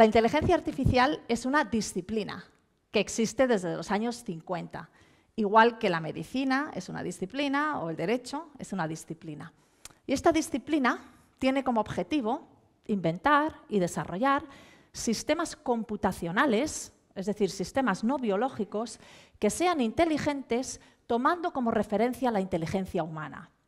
La inteligencia artificial es una disciplina que existe desde los años 50, igual que la medicina es una disciplina o el derecho es una disciplina. Y esta disciplina tiene como objetivo inventar y desarrollar sistemas computacionales, es decir, sistemas no biológicos, que sean inteligentes tomando como referencia la inteligencia humana.